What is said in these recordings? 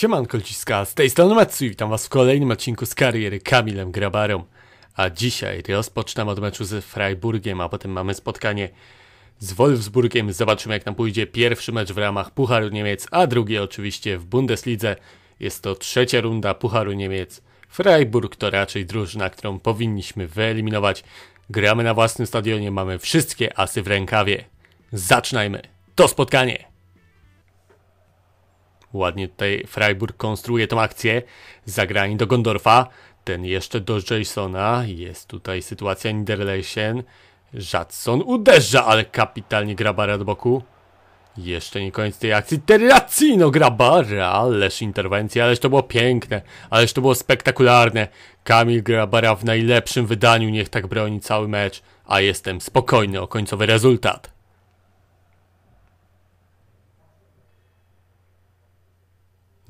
Siemanko Ciska, z tej strony Matsu i witam was w kolejnym odcinku z kariery Kamilem Grabarą. A dzisiaj rozpoczynamy od meczu z Freiburgiem, a potem mamy spotkanie z Wolfsburgiem. Zobaczymy jak nam pójdzie pierwszy mecz w ramach Pucharu Niemiec, a drugi oczywiście w Bundeslidze. Jest to trzecia runda Pucharu Niemiec. Freiburg to raczej drużyna, którą powinniśmy wyeliminować. Gramy na własnym stadionie, mamy wszystkie asy w rękawie. Zaczynajmy to spotkanie! Ładnie tutaj Freiburg konstruuje tą akcję. Zagranie do Gondorfa, ten jeszcze do Jasona. Jest tutaj sytuacja Niederlesien. Jadson uderza, ale kapitalnie Grabara do boku. Jeszcze nie koniec tej akcji. Terracino Grabara, ależ interwencja, ależ to było piękne, ależ to było spektakularne. Kamil Grabara w najlepszym wydaniu niech tak broni cały mecz, a jestem spokojny o końcowy rezultat.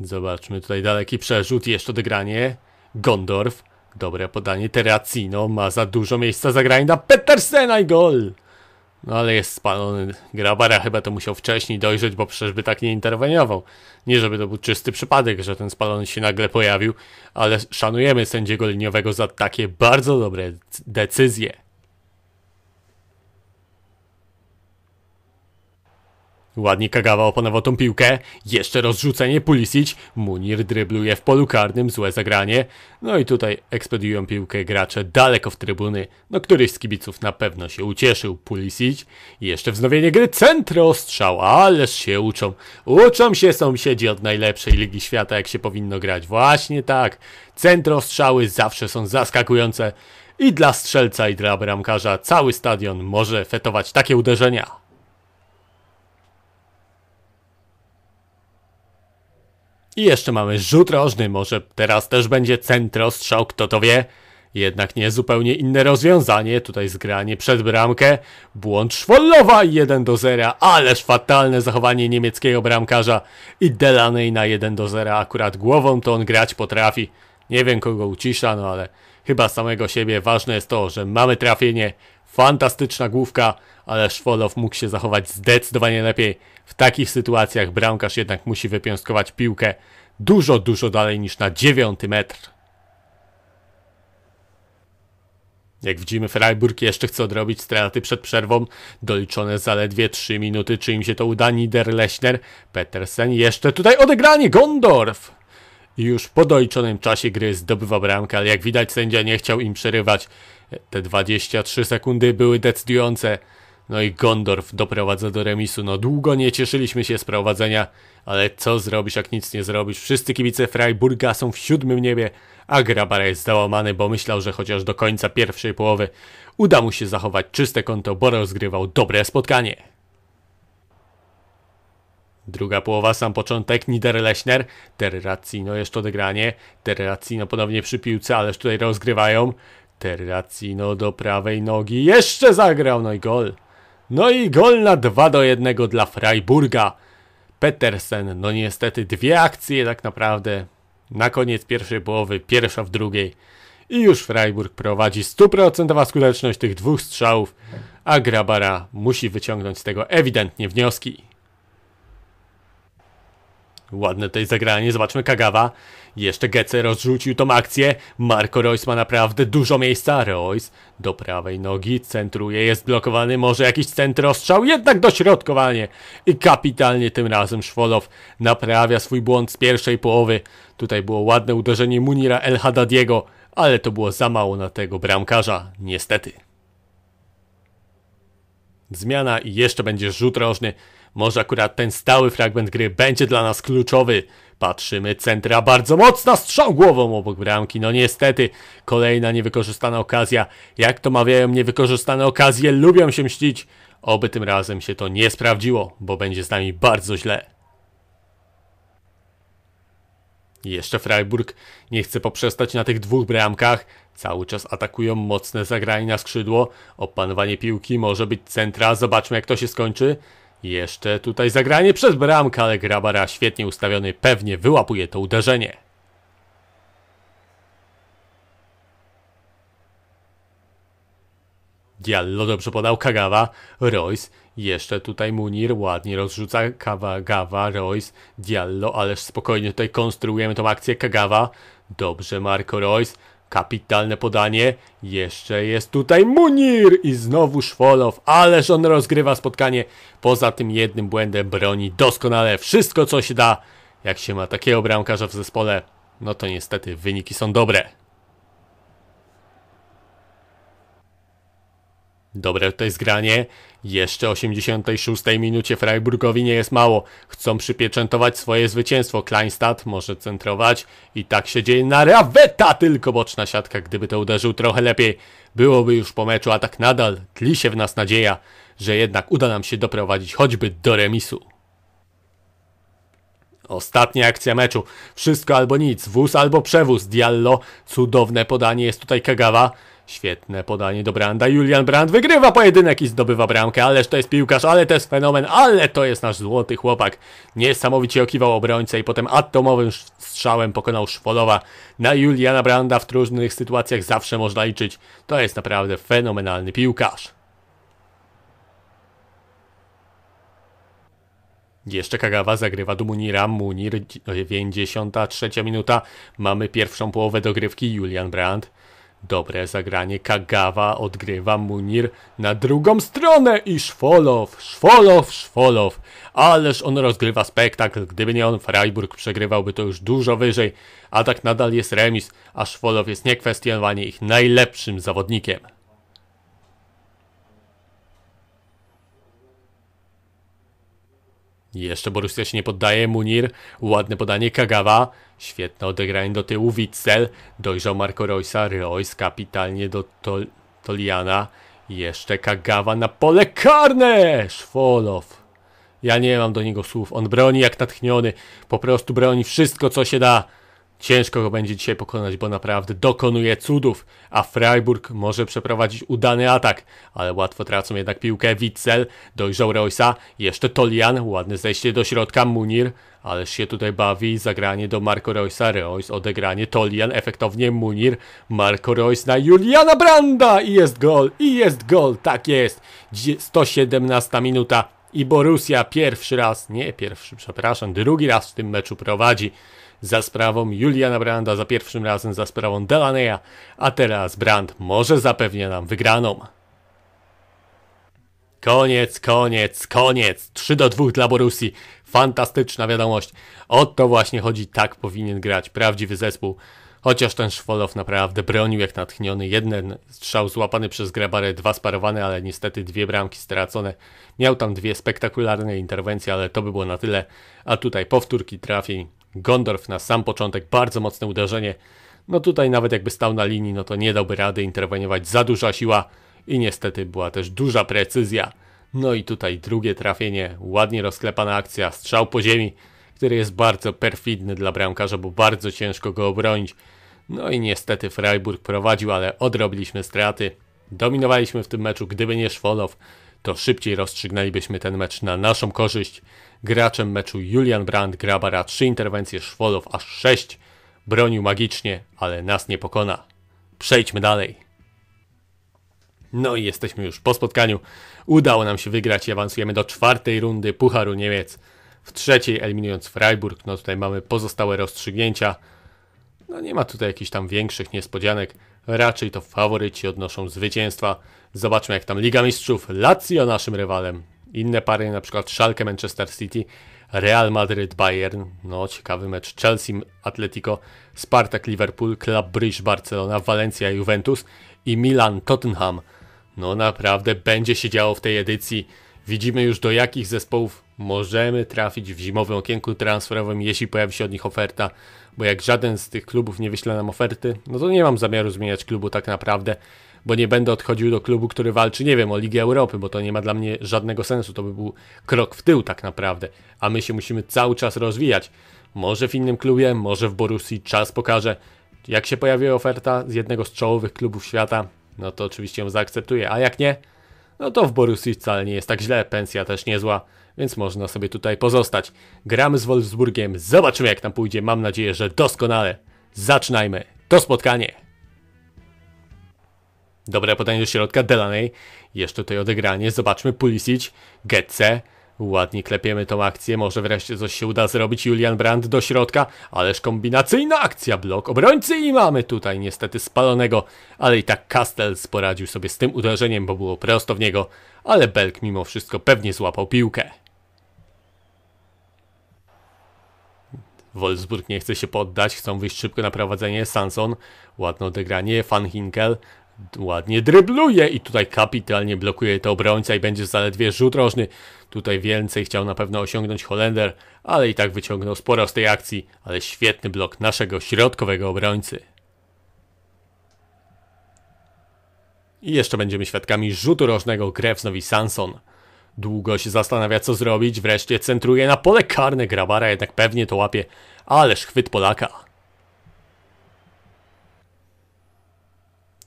Zobaczmy tutaj daleki przerzut, jeszcze odegranie. Gondorf, dobre podanie. Terracino ma za dużo miejsca zagrania na Petersena i gol! No ale jest spalony. Grabara chyba to musiał wcześniej dojrzeć, bo przecież by tak nie interweniował. Nie żeby to był czysty przypadek, że ten spalony się nagle pojawił, ale szanujemy sędziego liniowego za takie bardzo dobre decyzje. Ładnie Kagawa opanował tą piłkę, jeszcze rozrzucenie Pulisic, Munir drybluje w polu karnym, złe zagranie. No i tutaj ekspediują piłkę gracze daleko w trybuny, no któryś z kibiców na pewno się ucieszył, Pulisic. Jeszcze wznowienie gry, centro, strzał, ależ się uczą. Uczą się sąsiedzi od najlepszej Ligi Świata, jak się powinno grać, właśnie tak. Centro, strzały zawsze są zaskakujące. I dla strzelca, i dla bramkarza cały stadion może fetować takie uderzenia. I jeszcze mamy rzut rożny, może teraz też będzie centrostrzał, kto to wie. Jednak nie zupełnie inne rozwiązanie, tutaj zgranie przed bramkę, błąd Szwollowa 1 do 0, ależ fatalne zachowanie niemieckiego bramkarza i Delaney na 1 do 0, akurat głową to on grać potrafi. Nie wiem kogo ucisza, no ale chyba samego siebie ważne jest to, że mamy trafienie Fantastyczna główka, ale Szwolow mógł się zachować zdecydowanie lepiej. W takich sytuacjach bramkarz jednak musi wypiąskować piłkę dużo, dużo dalej niż na 9 metr. Jak widzimy, Freiburg jeszcze chce odrobić straty przed przerwą. Doliczone zaledwie 3 minuty. Czy im się to uda? Niederlechner, Petersen, jeszcze tutaj odegranie, Gondorf! I już po doliczonym czasie gry zdobywa bramkę, ale jak widać sędzia nie chciał im przerywać. Te 23 sekundy były decydujące. No i Gondorf doprowadza do remisu. No długo nie cieszyliśmy się z prowadzenia, ale co zrobisz, jak nic nie zrobisz? Wszyscy kibice Freiburga są w siódmym niebie, a Grabara jest załamany, bo myślał, że chociaż do końca pierwszej połowy uda mu się zachować czyste konto, bo rozgrywał dobre spotkanie. Druga połowa, sam początek, Niederlechner, Terracino jeszcze odegranie, Terracino ponownie przy piłce, ależ tutaj rozgrywają, no do prawej nogi. Jeszcze zagrał, no i gol. No i gol na 2 do 1 dla Freiburga. Petersen, no niestety dwie akcje tak naprawdę. Na koniec pierwszej połowy, pierwsza w drugiej. I już Freiburg prowadzi 100% skuteczność tych dwóch strzałów, a Grabara musi wyciągnąć z tego ewidentnie wnioski. Ładne tutaj zagranie, zobaczmy Kagawa. Jeszcze Gece rozrzucił tą akcję. Marco Royce ma naprawdę dużo miejsca. Royce do prawej nogi centruje, jest blokowany, może jakiś centrostrzał, jednak dośrodkowanie. I kapitalnie tym razem Szwolow naprawia swój błąd z pierwszej połowy. Tutaj było ładne uderzenie Munira El Haddadiego, ale to było za mało na tego bramkarza, niestety. Zmiana i jeszcze będzie rzut rożny. Może akurat ten stały fragment gry będzie dla nas kluczowy. Patrzymy, centra bardzo mocna, strzał głową obok bramki. No niestety, kolejna niewykorzystana okazja. Jak to mawiają, niewykorzystane okazje lubią się mścić. Oby tym razem się to nie sprawdziło, bo będzie z nami bardzo źle. Jeszcze Freiburg nie chce poprzestać na tych dwóch bramkach. Cały czas atakują mocne zagranie na skrzydło. Opanowanie piłki może być centra. Zobaczmy jak to się skończy. Jeszcze tutaj zagranie przez bramkę, ale Grabara świetnie ustawiony pewnie wyłapuje to uderzenie. Diallo dobrze podał Kagawa, Royce, jeszcze tutaj Munir ładnie rozrzuca Kagawa, Royce, Diallo, ależ spokojnie tutaj konstruujemy tą akcję Kagawa. Dobrze Marco Royce, Kapitalne podanie. Jeszcze jest tutaj Munir i znowu Szwolow. Ależ on rozgrywa spotkanie. Poza tym jednym błędem broni doskonale wszystko, co się da. Jak się ma takiego bramkarza w zespole, no to niestety wyniki są dobre. Dobre to jest granie. Jeszcze 86 minucie Freiburgowi nie jest mało. Chcą przypieczętować swoje zwycięstwo. Kleinstadt może centrować i tak się dzieje na Raweta, tylko boczna siatka. Gdyby to uderzył trochę lepiej, byłoby już po meczu, a tak nadal tli się w nas nadzieja, że jednak uda nam się doprowadzić choćby do remisu. Ostatnia akcja meczu. Wszystko albo nic. Wóz albo przewóz. Diallo. Cudowne podanie jest tutaj Kagawa. Świetne podanie do Branda. Julian Brand wygrywa pojedynek i zdobywa bramkę. Ależ to jest piłkarz, ale to jest fenomen, ale to jest nasz złoty chłopak. Niesamowicie okiwał obrońcę i potem atomowym strzałem pokonał Szwolowa. Na Juliana Branda w trudnych sytuacjach zawsze można liczyć. To jest naprawdę fenomenalny piłkarz. Jeszcze Kagawa zagrywa do Munira. Munir, 93 minuta. Mamy pierwszą połowę dogrywki. Julian Brandt. Dobre zagranie. Kagawa odgrywa Munir na drugą stronę i Szwolow, Szwolow, Szwolow. Ależ on rozgrywa spektakl. Gdyby nie on, Freiburg przegrywałby to już dużo wyżej. A tak nadal jest remis, a Szwolow jest niekwestionowanie ich najlepszym zawodnikiem. Jeszcze Borussia się nie poddaje, Munir, ładne podanie Kagawa, świetne odegranie do tyłu, Witzel, dojrzał Marco Roysa, Royce kapitalnie do Tol Toliana, jeszcze Kagawa na pole karne, Szwolow. Ja nie mam do niego słów, on broni jak natchniony, po prostu broni wszystko co się da. Ciężko go będzie dzisiaj pokonać, bo naprawdę dokonuje cudów, a Freiburg może przeprowadzić udany atak, ale łatwo tracą jednak piłkę. Witzel, dojrzał Roysa, jeszcze Tolian, ładne zejście do środka, Munir, ależ się tutaj bawi, zagranie do Marco Roysa, Royce, odegranie, Tolian, efektownie Munir, Marco Royce na Juliana Branda i jest gol, i jest gol, tak jest, 117 minuta i Borussia pierwszy raz, nie pierwszy, przepraszam, drugi raz w tym meczu prowadzi za sprawą Juliana Branda, za pierwszym razem za sprawą Delaneya, a teraz Brand może zapewnia nam wygraną. Koniec, koniec, koniec. 3 do 2 dla Borusi. Fantastyczna wiadomość. O to właśnie chodzi, tak powinien grać prawdziwy zespół. Chociaż ten Szwolow naprawdę bronił jak natchniony. Jeden strzał złapany przez Grabarę, dwa sparowane, ale niestety dwie bramki stracone. Miał tam dwie spektakularne interwencje, ale to by było na tyle. A tutaj powtórki trafień Gondorf na sam początek bardzo mocne uderzenie. No tutaj nawet jakby stał na linii, no to nie dałby rady interweniować za duża siła i niestety była też duża precyzja. No i tutaj drugie trafienie, ładnie rozklepana akcja, strzał po ziemi, który jest bardzo perfidny dla bramkarza, bo bardzo ciężko go obronić. No i niestety Freiburg prowadził, ale odrobiliśmy straty. Dominowaliśmy w tym meczu, gdyby nie Szwolow, to szybciej rozstrzygnęlibyśmy ten mecz na naszą korzyść. Graczem meczu Julian Brandt Grabara 3 interwencje, Szwolow aż 6. Bronił magicznie, ale nas nie pokona. Przejdźmy dalej. No i jesteśmy już po spotkaniu. Udało nam się wygrać i awansujemy do czwartej rundy Pucharu Niemiec. W trzeciej eliminując Freiburg, no tutaj mamy pozostałe rozstrzygnięcia. No nie ma tutaj jakichś tam większych niespodzianek. Raczej to faworyci odnoszą zwycięstwa. Zobaczmy jak tam Liga Mistrzów Lazio naszym rywalem inne pary, na przykład Schalke, Manchester City, Real Madrid, Bayern, no ciekawy mecz, Chelsea, Atletico, Spartak, Liverpool, Club Brugge, Barcelona, Valencia, Juventus i Milan, Tottenham. No naprawdę będzie się działo w tej edycji. Widzimy już do jakich zespołów możemy trafić w zimowym okienku transferowym, jeśli pojawi się od nich oferta, bo jak żaden z tych klubów nie wyśle nam oferty, no to nie mam zamiaru zmieniać klubu tak naprawdę bo nie będę odchodził do klubu, który walczy, nie wiem, o Ligę Europy, bo to nie ma dla mnie żadnego sensu. To by był krok w tył tak naprawdę, a my się musimy cały czas rozwijać. Może w innym klubie, może w Borussii, czas pokaże. Jak się pojawi oferta z jednego z czołowych klubów świata, no to oczywiście ją zaakceptuję, a jak nie, no to w Borussii wcale nie jest tak źle, pensja też niezła, więc można sobie tutaj pozostać. Gramy z Wolfsburgiem, zobaczymy jak tam pójdzie, mam nadzieję, że doskonale. Zaczynajmy to spotkanie! Dobre podanie do środka, Delaney. Jeszcze tutaj odegranie. Zobaczmy, Pulisic, Getze. Ładnie klepiemy tą akcję, może wreszcie coś się uda zrobić. Julian Brand do środka, ależ kombinacyjna akcja, blok obrońcy i mamy tutaj niestety spalonego, ale i tak Castells poradził sobie z tym uderzeniem, bo było prosto w niego, ale Belk mimo wszystko pewnie złapał piłkę. Wolfsburg nie chce się poddać, chcą wyjść szybko na prowadzenie. Sanson, ładne odegranie. Van Hinkel, ładnie drybluje i tutaj kapitalnie blokuje to obrońca i będzie zaledwie rzut rożny. Tutaj więcej chciał na pewno osiągnąć Holender, ale i tak wyciągnął sporo z tej akcji, ale świetny blok naszego środkowego obrońcy. I jeszcze będziemy świadkami rzutu rożnego Grewsnowi Sanson. Długo się zastanawia co zrobić, wreszcie centruje na pole karne Grabara, jednak pewnie to łapie, ależ chwyt Polaka.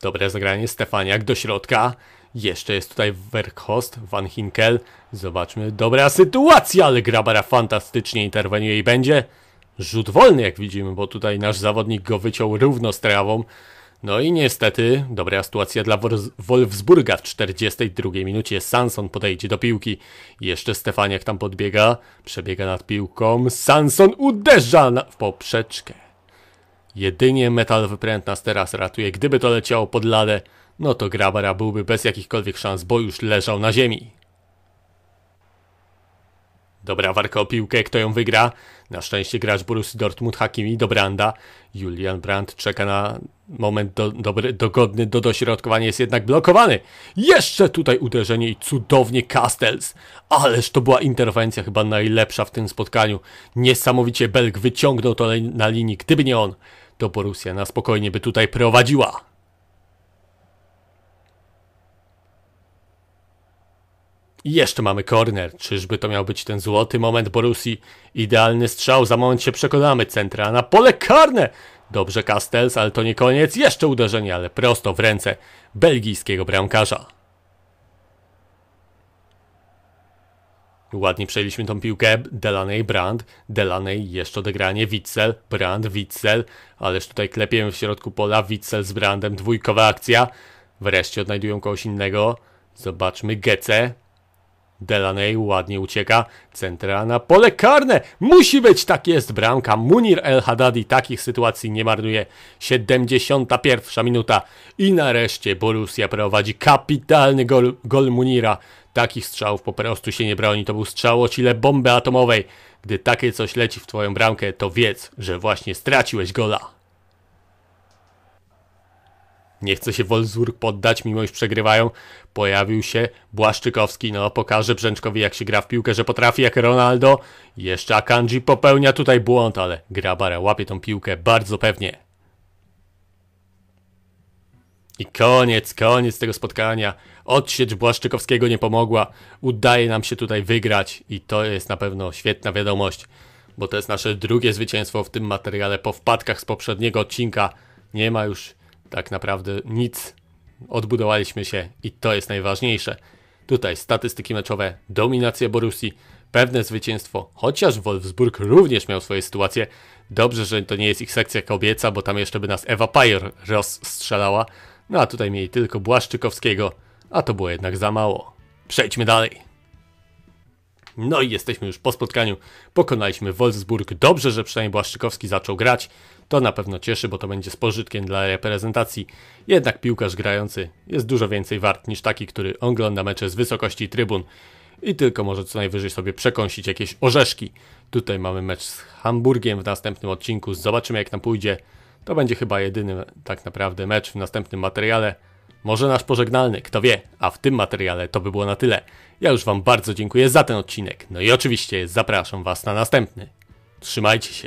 Dobre zagranie Stefaniak do środka. Jeszcze jest tutaj Werkhorst, Van Hinkel. Zobaczmy, dobra sytuacja, ale Grabara fantastycznie interweniuje i będzie rzut wolny, jak widzimy, bo tutaj nasz zawodnik go wyciął równo z trawą. No i niestety, dobra sytuacja dla Wolfsburga. W 42 minucie Sanson podejdzie do piłki. Jeszcze Stefaniak tam podbiega, przebiega nad piłką. Sanson uderza w poprzeczkę. Jedynie metalowy pręt nas teraz ratuje. Gdyby to leciało pod ladę, no to Grabara byłby bez jakichkolwiek szans, bo już leżał na ziemi. Dobra warka o piłkę, kto ją wygra? Na szczęście gracz Borussia Dortmund Hakimi do Branda. Julian Brand czeka na moment do, dobry, dogodny do dośrodkowania, jest jednak blokowany. Jeszcze tutaj uderzenie i cudownie Castells. Ależ to była interwencja chyba najlepsza w tym spotkaniu. Niesamowicie Belg wyciągnął to na linii, gdyby nie on to Borussia na spokojnie by tutaj prowadziła. I jeszcze mamy corner. Czyżby to miał być ten złoty moment Borusi? Idealny strzał, za moment się przekonamy. Centra na pole karne! Dobrze Castells, ale to nie koniec. Jeszcze uderzenie, ale prosto w ręce belgijskiego bramkarza. Ładnie przejęliśmy tą piłkę. Delaney, Brand. Delaney, jeszcze odegranie. Witzel, Brand, Witzel. Ależ tutaj klepiemy w środku pola. Witzel z Brandem. Dwójkowa akcja. Wreszcie odnajdują kogoś innego. Zobaczmy. Gece. Delaney ładnie ucieka. Centra na pole karne. Musi być, tak jest bramka. Munir El Hadadi takich sytuacji nie marnuje. 71 minuta. I nareszcie Borussia prowadzi kapitalny gol, gol Munira Takich strzałów po prostu się nie broni. To był strzał o sile bomby atomowej. Gdy takie coś leci w twoją bramkę, to wiedz, że właśnie straciłeś gola. Nie chce się Wolfsburg poddać, mimo iż przegrywają. Pojawił się Błaszczykowski. No, pokaże Brzęczkowi, jak się gra w piłkę, że potrafi jak Ronaldo. Jeszcze Akanji popełnia tutaj błąd, ale Grabara łapie tą piłkę bardzo pewnie. I koniec, koniec tego spotkania. Odsiecz Błaszczykowskiego nie pomogła. Udaje nam się tutaj wygrać i to jest na pewno świetna wiadomość, bo to jest nasze drugie zwycięstwo w tym materiale po wpadkach z poprzedniego odcinka. Nie ma już tak naprawdę nic. Odbudowaliśmy się i to jest najważniejsze. Tutaj statystyki meczowe, dominacja Borusi, pewne zwycięstwo, chociaż Wolfsburg również miał swoje sytuacje. Dobrze, że to nie jest ich sekcja kobieca, bo tam jeszcze by nas Ewa Pajor rozstrzelała no a tutaj mieli tylko Błaszczykowskiego, a to było jednak za mało. Przejdźmy dalej. No i jesteśmy już po spotkaniu. Pokonaliśmy Wolfsburg. Dobrze, że przynajmniej Błaszczykowski zaczął grać. To na pewno cieszy, bo to będzie z pożytkiem dla reprezentacji. Jednak piłkarz grający jest dużo więcej wart niż taki, który ogląda mecze z wysokości trybun i tylko może co najwyżej sobie przekąsić jakieś orzeszki. Tutaj mamy mecz z Hamburgiem w następnym odcinku. Zobaczymy jak nam pójdzie. To będzie chyba jedyny tak naprawdę mecz w następnym materiale. Może nasz pożegnalny, kto wie, a w tym materiale to by było na tyle. Ja już Wam bardzo dziękuję za ten odcinek, no i oczywiście zapraszam Was na następny. Trzymajcie się.